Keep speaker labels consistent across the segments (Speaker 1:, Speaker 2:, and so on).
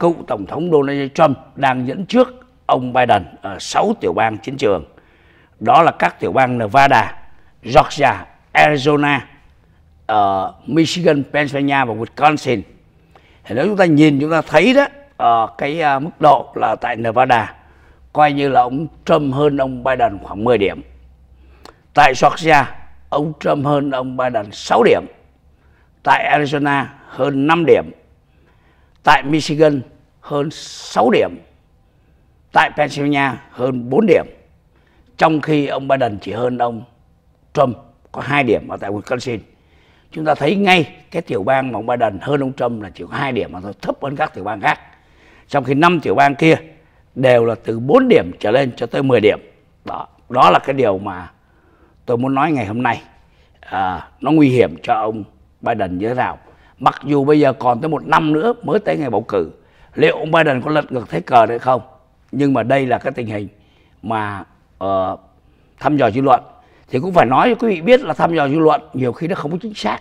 Speaker 1: cựu Tổng thống Donald Trump đang dẫn trước ông Biden ở 6 tiểu bang chiến trường. Đó là các tiểu bang Nevada, Georgia, Arizona, uh, Michigan, Pennsylvania và Wisconsin. Thì nếu chúng ta nhìn chúng ta thấy đó uh, cái uh, mức độ là tại Nevada coi như là ông Trump hơn ông Biden khoảng 10 điểm. Tại Georgia, ông Trump hơn ông Biden 6 điểm. Tại Arizona hơn 5 điểm tại Michigan hơn 6 điểm, tại Pennsylvania hơn 4 điểm, trong khi ông Biden chỉ hơn ông Trump có 2 điểm ở tại Wisconsin. Chúng ta thấy ngay cái tiểu bang mà ông Biden hơn ông Trump là chỉ có 2 điểm mà thôi, thấp hơn các tiểu bang khác. Trong khi năm tiểu bang kia đều là từ 4 điểm trở lên cho tới 10 điểm. Đó, đó là cái điều mà tôi muốn nói ngày hôm nay. À, nó nguy hiểm cho ông Biden như thế nào mặc dù bây giờ còn tới một năm nữa mới tới ngày bầu cử liệu ông Biden có lật ngược thế cờ đấy không nhưng mà đây là cái tình hình mà uh, thăm dò dư luận thì cũng phải nói cho quý vị biết là thăm dò dư luận nhiều khi nó không có chính xác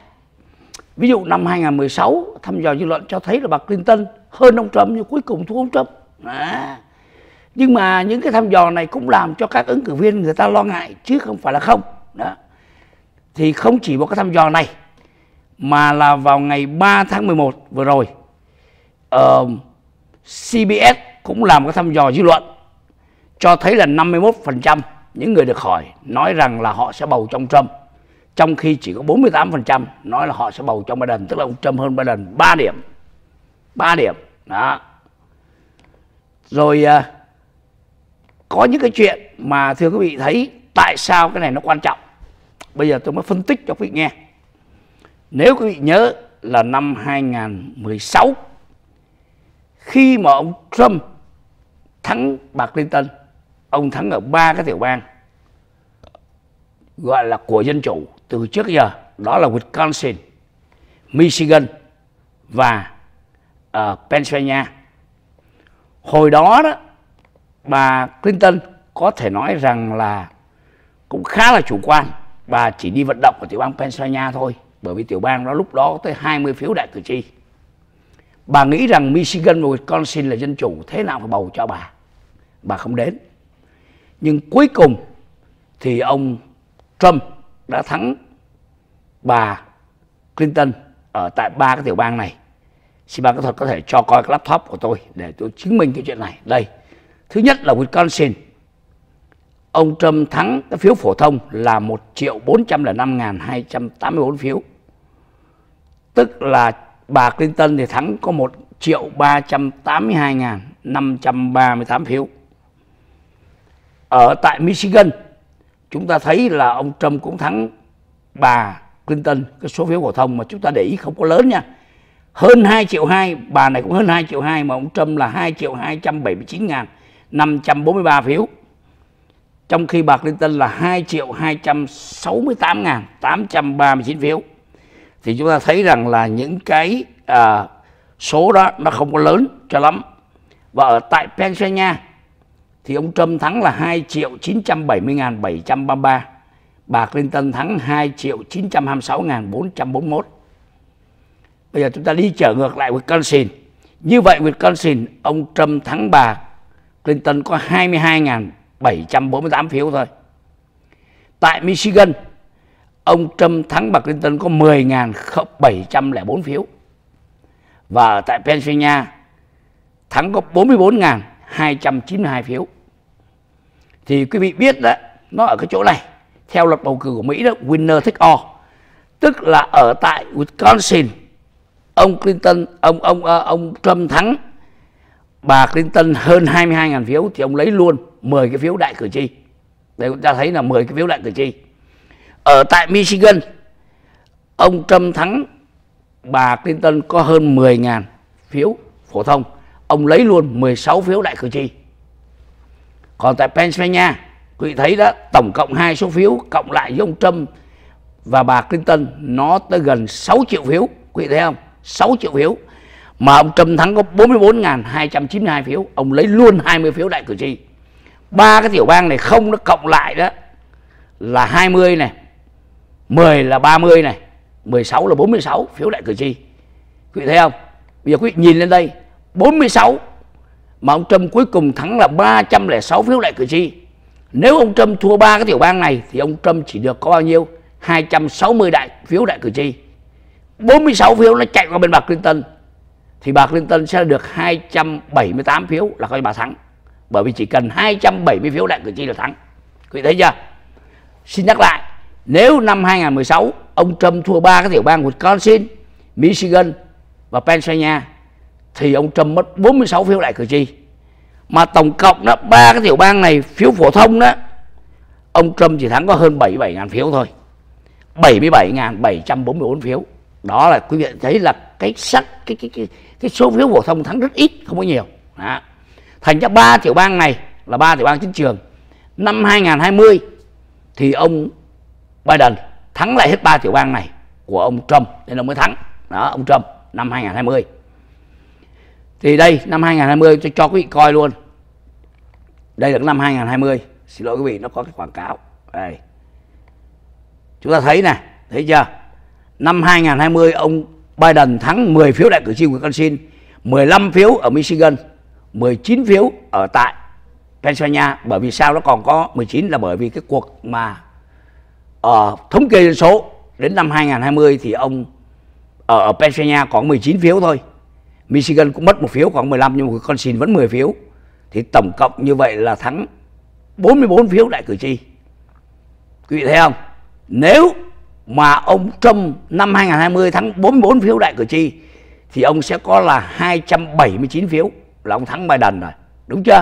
Speaker 1: ví dụ năm 2016 thăm dò dư luận cho thấy là bà Clinton hơn ông Trump nhưng cuối cùng thua ông Trump à. nhưng mà những cái thăm dò này cũng làm cho các ứng cử viên người ta lo ngại chứ không phải là không đó thì không chỉ một cái thăm dò này mà là vào ngày 3 tháng 11 vừa rồi uh, CBS cũng làm cái thăm dò dư luận cho thấy là 51% những người được hỏi nói rằng là họ sẽ bầu trong Trump trong khi chỉ có 48% nói là họ sẽ bầu cho Biden tức là ông Trump hơn Biden 3 điểm 3 điểm đó rồi uh, có những cái chuyện mà thưa quý vị thấy tại sao cái này nó quan trọng bây giờ tôi mới phân tích cho quý vị nghe nếu quý vị nhớ là năm 2016 khi mà ông Trump thắng bà Clinton, ông thắng ở ba cái tiểu bang gọi là của dân chủ từ trước giờ, đó là Wisconsin, Michigan và uh, Pennsylvania. Hồi đó đó bà Clinton có thể nói rằng là cũng khá là chủ quan, bà chỉ đi vận động ở tiểu bang Pennsylvania thôi bởi vì tiểu bang đó lúc đó có tới 20 phiếu đại cử tri bà nghĩ rằng Michigan và Wisconsin là dân chủ thế nào phải bầu cho bà bà không đến nhưng cuối cùng thì ông Trump đã thắng bà Clinton ở tại ba cái tiểu bang này xin ban kỹ thuật có thể cho coi cái laptop của tôi để tôi chứng minh cái chuyện này đây thứ nhất là Wisconsin ông Trump thắng cái phiếu phổ thông là 1 triệu 405.284 phiếu. Tức là bà Clinton thì thắng có 1 triệu 382.538 phiếu. Ở tại Michigan, chúng ta thấy là ông Trump cũng thắng bà Clinton cái số phiếu phổ thông mà chúng ta để ý không có lớn nha. Hơn 2 triệu 2, bà này cũng hơn 2 triệu 2 mà ông Trump là 2 triệu 279.543 phiếu trong khi bà Clinton là 2 triệu 268 ngàn 839 phiếu thì chúng ta thấy rằng là những cái à, số đó nó không có lớn cho lắm và ở tại Pennsylvania thì ông Trump thắng là 2 triệu 970 ngàn 733 bà Clinton thắng 2 triệu 926 ngàn 441 bây giờ chúng ta đi trở ngược lại Wisconsin như vậy Wisconsin ông Trump thắng bà Clinton có 22 ngàn 748 phiếu thôi. Tại Michigan, ông Trump thắng bà Clinton có 10.704 phiếu. Và tại Pennsylvania, thắng có 44.292 phiếu. Thì quý vị biết đó, nó ở cái chỗ này. Theo luật bầu cử của Mỹ đó, winner take all. Tức là ở tại Wisconsin, ông Clinton, ông ông ờ, ông Trump thắng bà Clinton hơn 22.000 phiếu thì ông lấy luôn 10 cái phiếu đại cử tri đây chúng ta thấy là 10 cái phiếu đại cử tri ở tại Michigan ông Trump thắng bà Clinton có hơn 10.000 phiếu phổ thông ông lấy luôn 16 phiếu đại cử tri còn tại Pennsylvania quý vị thấy đó tổng cộng hai số phiếu cộng lại với ông Trump và bà Clinton nó tới gần 6 triệu phiếu quý vị thấy không 6 triệu phiếu mà ông Trump thắng có 44.292 phiếu ông lấy luôn 20 phiếu đại cử tri ba cái tiểu bang này không nó cộng lại đó là 20 này 10 là 30 này 16 là 46 phiếu đại cử tri quý vị thấy không bây giờ quý vị nhìn lên đây 46 mà ông Trump cuối cùng thắng là 306 phiếu đại cử tri nếu ông Trump thua ba cái tiểu bang này thì ông Trump chỉ được có bao nhiêu 260 đại phiếu đại cử tri 46 phiếu nó chạy qua bên bà Clinton thì bà Clinton sẽ được 278 phiếu là coi bà thắng bởi vì chỉ cần 270 phiếu đại cử tri là thắng quý vị thấy chưa xin nhắc lại nếu năm 2016 ông Trump thua ba cái tiểu bang Wisconsin Michigan và Pennsylvania thì ông Trump mất 46 phiếu đại cử tri mà tổng cộng đó ba cái tiểu bang này phiếu phổ thông đó ông Trump chỉ thắng có hơn 77.000 phiếu thôi 77.744 phiếu đó là quý vị thấy là cái sắc cái cái cái cái số phiếu phổ thông thắng rất ít không có nhiều đó thành ra ba tiểu bang này là ba tiểu bang chính trường năm 2020 thì ông Biden thắng lại hết ba tiểu bang này của ông Trump nên ông mới thắng đó ông Trump năm 2020 thì đây năm 2020 tôi cho quý vị coi luôn đây là năm 2020 xin lỗi quý vị nó có cái quảng cáo đây chúng ta thấy nè thấy chưa năm 2020 ông Biden thắng 10 phiếu đại cử tri của Wisconsin 15 phiếu ở Michigan 19 phiếu ở tại Pennsylvania bởi vì sao nó còn có 19 là bởi vì cái cuộc mà ở ờ, thống kê dân số đến năm 2020 thì ông ở, ờ, ở Pennsylvania có 19 phiếu thôi. Michigan cũng mất một phiếu còn 15 nhưng mà con Xin vẫn 10 phiếu. Thì tổng cộng như vậy là thắng 44 phiếu đại cử tri. Quý vị thấy không? Nếu mà ông Trump năm 2020 thắng 44 phiếu đại cử tri thì ông sẽ có là 279 phiếu là ông thắng Biden rồi đúng chưa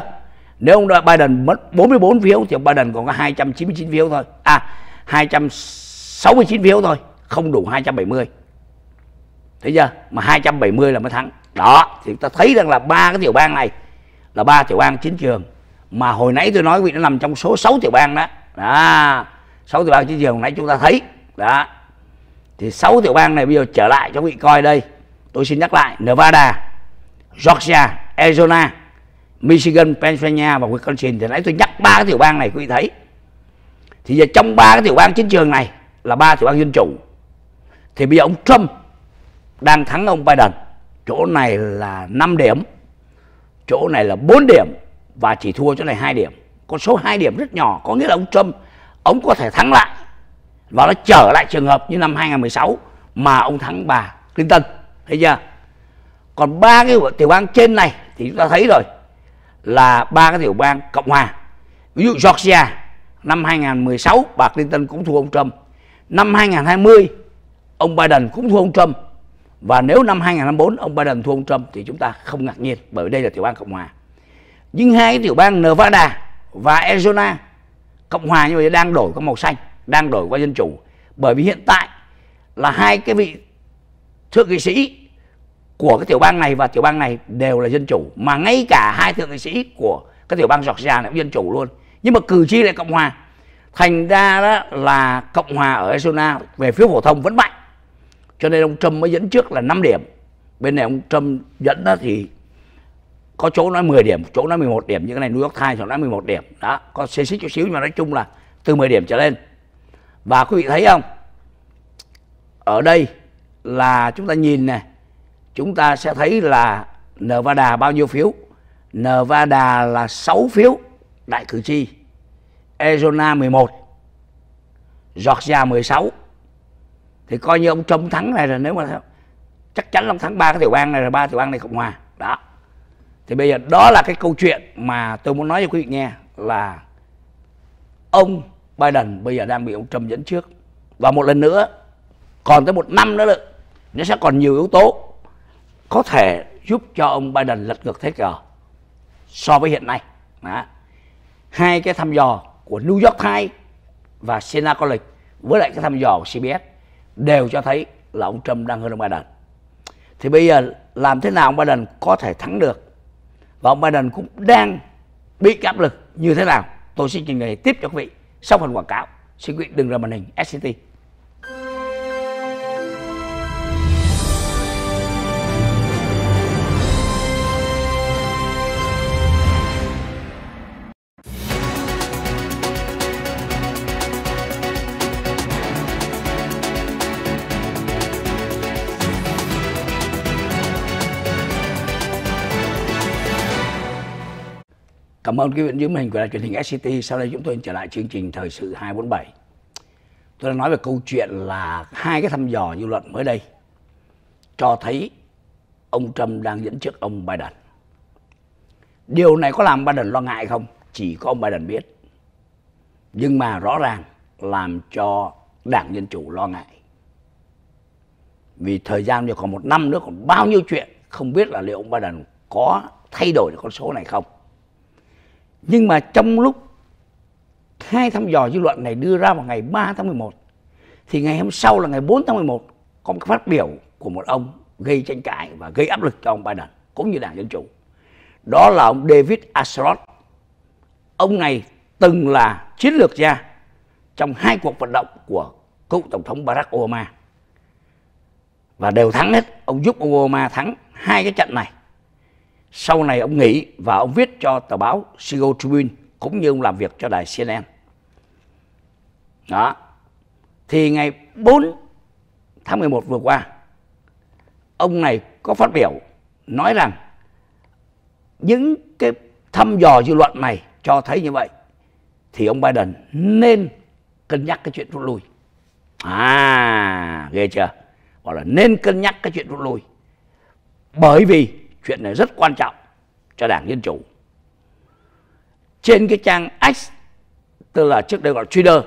Speaker 1: nếu ông Biden mất 44 phiếu thì ông Biden còn có 299 phiếu thôi à 269 phiếu thôi không đủ 270 thấy chưa mà 270 là mới thắng đó thì ta thấy rằng là ba cái tiểu bang này là ba tiểu bang chiến trường mà hồi nãy tôi nói vị nó nằm trong số 6 tiểu bang đó đó 6 tiểu bang chiến trường hồi nãy chúng ta thấy đó thì 6 tiểu bang này bây giờ trở lại cho vị coi đây tôi xin nhắc lại Nevada Georgia, Arizona, Michigan, Pennsylvania và Wisconsin thì nãy tôi nhắc ba cái tiểu bang này quý vị thấy. Thì giờ trong ba cái tiểu bang chính trường này là ba tiểu bang dân chủ. Thì bây giờ ông Trump đang thắng ông Biden. Chỗ này là 5 điểm, chỗ này là 4 điểm và chỉ thua chỗ này 2 điểm. Con số 2 điểm rất nhỏ, có nghĩa là ông Trump ông có thể thắng lại và nó trở lại trường hợp như năm 2016 mà ông thắng bà Clinton. Thấy chưa? còn ba cái tiểu bang trên này thì chúng ta thấy rồi là ba cái tiểu bang cộng hòa ví dụ Georgia năm 2016 bà Clinton cũng thua ông Trump năm 2020 ông Biden cũng thua ông Trump và nếu năm 2024 ông Biden thua ông Trump thì chúng ta không ngạc nhiên bởi đây là tiểu bang cộng hòa nhưng hai cái tiểu bang Nevada và Arizona cộng hòa như vậy đang đổi qua màu xanh đang đổi qua dân chủ bởi vì hiện tại là hai cái vị thượng nghị sĩ của cái tiểu bang này và tiểu bang này đều là dân chủ mà ngay cả hai thượng nghị sĩ của cái tiểu bang Georgia này cũng dân chủ luôn nhưng mà cử tri lại cộng hòa thành ra đó là cộng hòa ở Arizona về phiếu phổ thông vẫn mạnh cho nên ông Trump mới dẫn trước là 5 điểm bên này ông Trump dẫn đó thì có chỗ nói 10 điểm chỗ nói 11 điểm như cái này New York Times chỗ nói 11 điểm đó có xê xích chút xíu nhưng mà nói chung là từ 10 điểm trở lên và quý vị thấy không ở đây là chúng ta nhìn này chúng ta sẽ thấy là Nevada bao nhiêu phiếu? Nevada là 6 phiếu đại cử tri, Arizona 11, Georgia 16. Thì coi như ông Trump thắng này là nếu mà chắc chắn ông thắng ba cái tiểu bang này là ba tiểu bang này Cộng hòa. Đó. Thì bây giờ đó là cái câu chuyện mà tôi muốn nói cho quý vị nghe là ông Biden bây giờ đang bị ông Trump dẫn trước. Và một lần nữa, còn tới một năm nữa, nữa nó sẽ còn nhiều yếu tố có thể giúp cho ông Biden lật ngược thế cờ so với hiện nay. Đó. Hai cái thăm dò của New York Times và Sena College với lại cái thăm dò của CBS đều cho thấy là ông Trump đang hơn ông Biden. Thì bây giờ làm thế nào ông Biden có thể thắng được và ông Biden cũng đang bị áp lực như thế nào? Tôi xin trình bày tiếp cho quý vị sau phần quảng cáo. Xin quý vị đừng ra màn hình SCT. Cảm ơn quý vị những hình của đài truyền hình SCT. Sau đây chúng tôi trở lại chương trình Thời sự 247. Tôi đã nói về câu chuyện là hai cái thăm dò dư luận mới đây cho thấy ông Trump đang dẫn trước ông Biden. Điều này có làm Biden lo ngại không? Chỉ có ông Biden biết. Nhưng mà rõ ràng làm cho Đảng Dân Chủ lo ngại. Vì thời gian còn một năm nữa còn bao nhiêu chuyện không biết là liệu ông Biden có thay đổi được con số này không. Nhưng mà trong lúc hai thăm dò dư luận này đưa ra vào ngày 3 tháng 11 thì ngày hôm sau là ngày 4 tháng 11 có một phát biểu của một ông gây tranh cãi và gây áp lực cho ông Biden cũng như Đảng Dân Chủ. Đó là ông David Axelrod. Ông này từng là chiến lược gia trong hai cuộc vận động của cựu tổng thống Barack Obama và đều thắng hết. Ông giúp Obama thắng hai cái trận này sau này ông nghỉ và ông viết cho tờ báo Chicago Tribune cũng như ông làm việc cho đài CNN. Đó. Thì ngày 4 tháng 11 vừa qua, ông này có phát biểu nói rằng những cái thăm dò dư luận này cho thấy như vậy thì ông Biden nên cân nhắc cái chuyện rút lui. À, ghê chưa? Gọi là nên cân nhắc cái chuyện rút lui. Bởi vì chuyện này rất quan trọng cho đảng Dân Chủ. Trên cái trang X, tức là trước đây gọi là Twitter,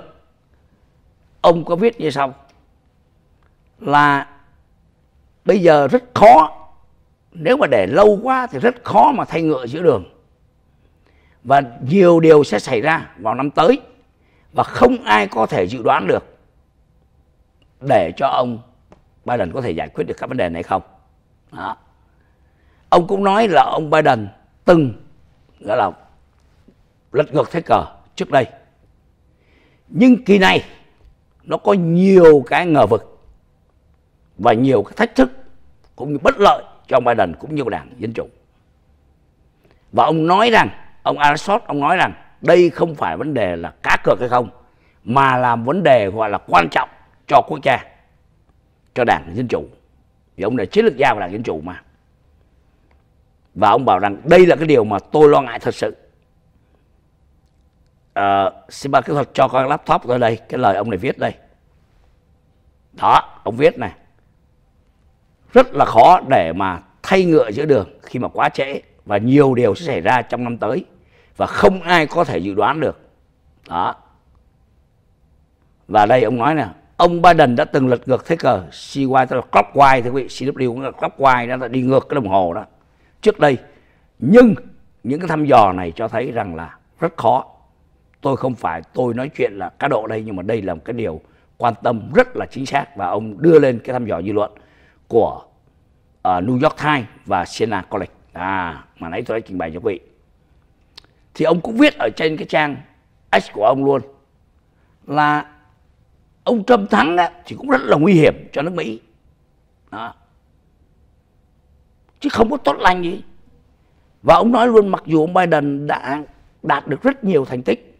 Speaker 1: ông có viết như sau là bây giờ rất khó nếu mà để lâu quá thì rất khó mà thay ngựa giữa đường và nhiều điều sẽ xảy ra vào năm tới và không ai có thể dự đoán được để cho ông Biden có thể giải quyết được các vấn đề này không đó ông cũng nói là ông Biden từng gọi là lật ngược thế cờ trước đây nhưng kỳ này nó có nhiều cái ngờ vực và nhiều cái thách thức cũng như bất lợi cho ông Biden cũng như đảng dân chủ và ông nói rằng ông Arasot ông nói rằng đây không phải vấn đề là cá cược hay không mà là vấn đề gọi là quan trọng cho quốc gia cho đảng dân chủ vì ông là chiến lược gia của đảng dân chủ mà và ông bảo rằng đây là cái điều mà tôi lo ngại thật sự uh, xin ba kỹ thuật cho con laptop tôi đây cái lời ông này viết đây đó ông viết này rất là khó để mà thay ngựa giữa đường khi mà quá trễ và nhiều điều sẽ xảy ra trong năm tới và không ai có thể dự đoán được đó và đây ông nói nè ông Biden đã từng lật ngược thế cờ CY tức là clockwise thưa quý vị CW cũng là clockwise đó là đi ngược cái đồng hồ đó trước đây nhưng những cái thăm dò này cho thấy rằng là rất khó tôi không phải tôi nói chuyện là cá độ đây nhưng mà đây là một cái điều quan tâm rất là chính xác và ông đưa lên cái thăm dò dư luận của uh, New York Times và Siena College à mà nãy tôi đã trình bày cho quý vị thì ông cũng viết ở trên cái trang X của ông luôn là ông Trump thắng á, thì cũng rất là nguy hiểm cho nước Mỹ đó chứ không có tốt lành gì và ông nói luôn mặc dù ông Biden đã đạt được rất nhiều thành tích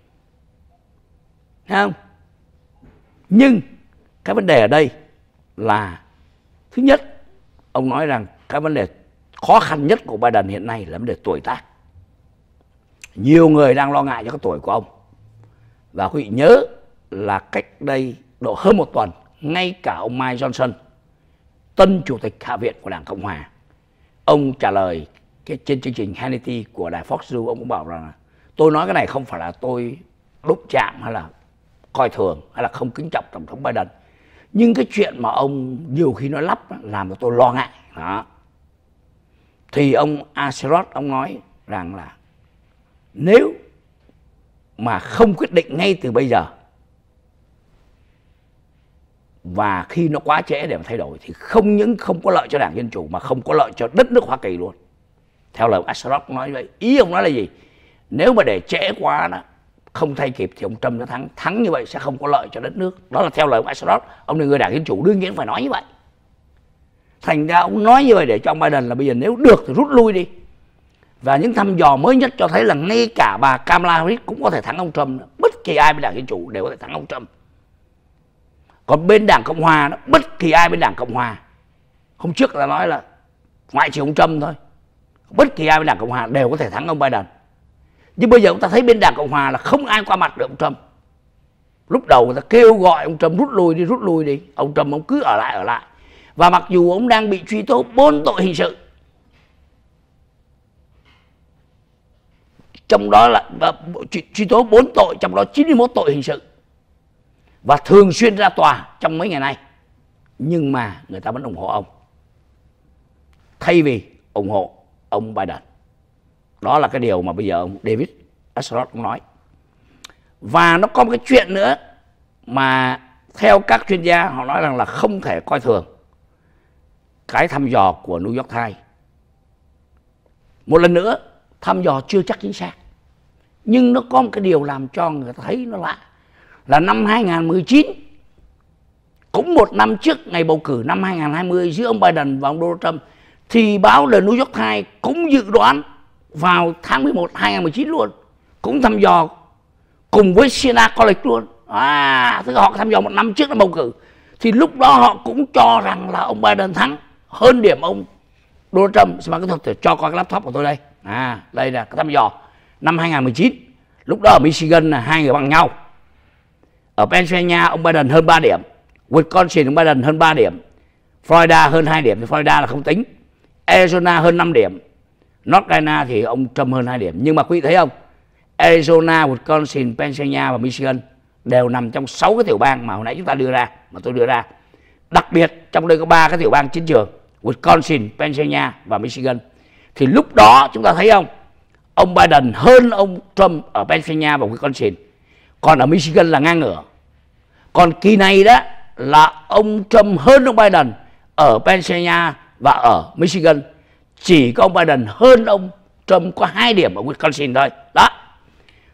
Speaker 1: Thấy không nhưng cái vấn đề ở đây là thứ nhất ông nói rằng cái vấn đề khó khăn nhất của Biden hiện nay là vấn đề tuổi tác nhiều người đang lo ngại cho cái tuổi của ông và quý vị nhớ là cách đây độ hơn một tuần ngay cả ông Mike Johnson tân chủ tịch hạ viện của đảng cộng hòa ông trả lời cái trên chương trình Hannity của đài Fox News ông cũng bảo rằng là tôi nói cái này không phải là tôi đúc chạm hay là coi thường hay là không kính trọng tổng thống Biden nhưng cái chuyện mà ông nhiều khi nó lắp làm cho tôi lo ngại đó thì ông Aseroth ông nói rằng là nếu mà không quyết định ngay từ bây giờ và khi nó quá trễ để mà thay đổi thì không những không có lợi cho đảng dân chủ mà không có lợi cho đất nước hoa kỳ luôn theo lời Ashraf nói vậy ý ông nói là gì nếu mà để trễ quá đó không thay kịp thì ông Trump nó thắng thắng như vậy sẽ không có lợi cho đất nước đó là theo lời ông Ashraf ông là người đảng dân chủ đương nhiên phải nói như vậy thành ra ông nói như vậy để cho ông Biden là bây giờ nếu được thì rút lui đi và những thăm dò mới nhất cho thấy là ngay cả bà Kamala Harris cũng có thể thắng ông Trump bất kỳ ai bên đảng dân chủ đều có thể thắng ông Trump còn bên đảng cộng hòa đó, bất kỳ ai bên đảng cộng hòa hôm trước là nói là ngoại trừ ông trump thôi bất kỳ ai bên đảng cộng hòa đều có thể thắng ông biden nhưng bây giờ chúng ta thấy bên đảng cộng hòa là không ai qua mặt được ông trump lúc đầu người ta kêu gọi ông trump rút lui đi rút lui đi ông trump ông cứ ở lại ở lại và mặc dù ông đang bị truy tố bốn tội hình sự trong đó là truy, truy tố bốn tội trong đó 91 tội hình sự và thường xuyên ra tòa trong mấy ngày nay nhưng mà người ta vẫn ủng hộ ông thay vì ủng hộ ông Biden đó là cái điều mà bây giờ ông David Axelrod cũng nói và nó có một cái chuyện nữa mà theo các chuyên gia họ nói rằng là không thể coi thường cái thăm dò của New York Times một lần nữa thăm dò chưa chắc chính xác nhưng nó có một cái điều làm cho người ta thấy nó lạ là năm 2019 cũng một năm trước ngày bầu cử năm 2020 giữa ông Biden và ông Donald Trump thì báo The New York Times cũng dự đoán vào tháng 11 2019 luôn cũng thăm dò cùng với Siena College luôn à tức là họ thăm dò một năm trước là bầu cử thì lúc đó họ cũng cho rằng là ông Biden thắng hơn điểm ông Donald Trump mà cái thuật cho coi cái laptop của tôi đây à đây là cái thăm dò năm 2019 lúc đó ở Michigan là hai người bằng nhau ở Pennsylvania ông Biden hơn 3 điểm Wisconsin ông Biden hơn 3 điểm Florida hơn 2 điểm thì Florida là không tính Arizona hơn 5 điểm North Carolina thì ông Trump hơn 2 điểm nhưng mà quý vị thấy không Arizona, Wisconsin, Pennsylvania và Michigan đều nằm trong 6 cái tiểu bang mà hồi nãy chúng ta đưa ra mà tôi đưa ra đặc biệt trong đây có ba cái tiểu bang chiến trường Wisconsin, Pennsylvania và Michigan thì lúc đó chúng ta thấy không ông Biden hơn ông Trump ở Pennsylvania và Wisconsin còn ở Michigan là ngang ngửa còn kỳ này đó là ông Trump hơn ông Biden ở Pennsylvania và ở Michigan chỉ có ông Biden hơn ông Trump có hai điểm ở Wisconsin thôi đó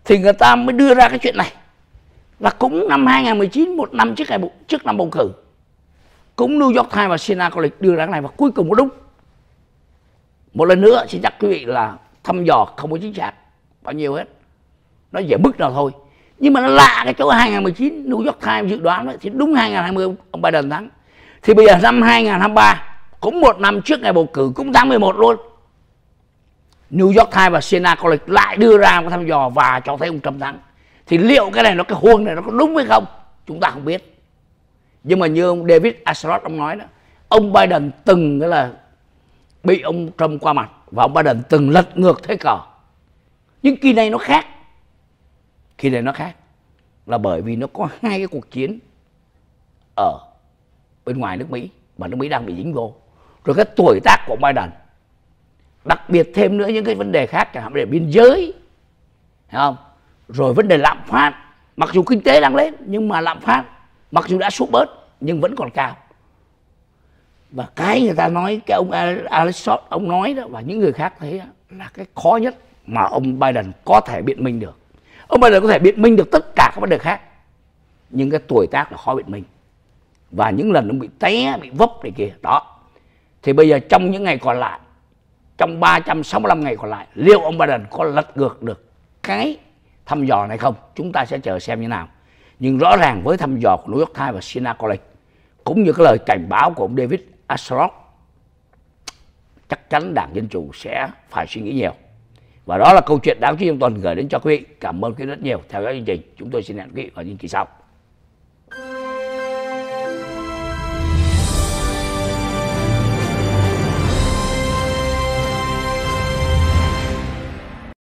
Speaker 1: thì người ta mới đưa ra cái chuyện này là cũng năm 2019 một năm trước ngày trước năm bầu cử cũng New York Times và Sina College đưa ra cái này và cuối cùng có đúng một lần nữa xin chắc quý vị là thăm dò không có chính xác bao nhiêu hết nó dễ mức nào thôi nhưng mà nó lạ cái chỗ 2019 New York Times dự đoán đấy, thì đúng 2020 ông Biden thắng thì bây giờ năm 2023 cũng một năm trước ngày bầu cử cũng tháng 11 luôn New York Times và Siena College lại đưa ra một thăm dò và cho thấy ông Trump thắng thì liệu cái này nó cái huông này nó có đúng hay không chúng ta không biết nhưng mà như ông David Axelrod ông nói đó ông Biden từng là bị ông Trump qua mặt và ông Biden từng lật ngược thế cờ nhưng kỳ này nó khác khi này nó khác là bởi vì nó có hai cái cuộc chiến ở bên ngoài nước Mỹ mà nước Mỹ đang bị dính vô rồi cái tuổi tác của Biden đặc biệt thêm nữa những cái vấn đề khác chẳng hạn vấn đề biên giới hiểu không rồi vấn đề lạm phát mặc dù kinh tế đang lên nhưng mà lạm phát mặc dù đã sụt bớt nhưng vẫn còn cao và cái người ta nói cái ông Alex Scott ông nói đó và những người khác thấy đó, là cái khó nhất mà ông Biden có thể biện minh được ông bao giờ có thể biện minh được tất cả các vấn đề khác nhưng cái tuổi tác là khó biện minh và những lần ông bị té bị vấp này kia đó thì bây giờ trong những ngày còn lại trong 365 ngày còn lại liệu ông Biden có lật ngược được cái thăm dò này không chúng ta sẽ chờ xem như nào nhưng rõ ràng với thăm dò của New York Times và Sina College cũng như cái lời cảnh báo của ông David Axelrod chắc chắn đảng Dân Chủ sẽ phải suy nghĩ nhiều và đó là câu chuyện đáng chú ý trong tuần gửi đến cho quý vị cảm ơn quý vị rất nhiều theo dõi chương trình chúng tôi xin hẹn quý vị ở những kỳ sau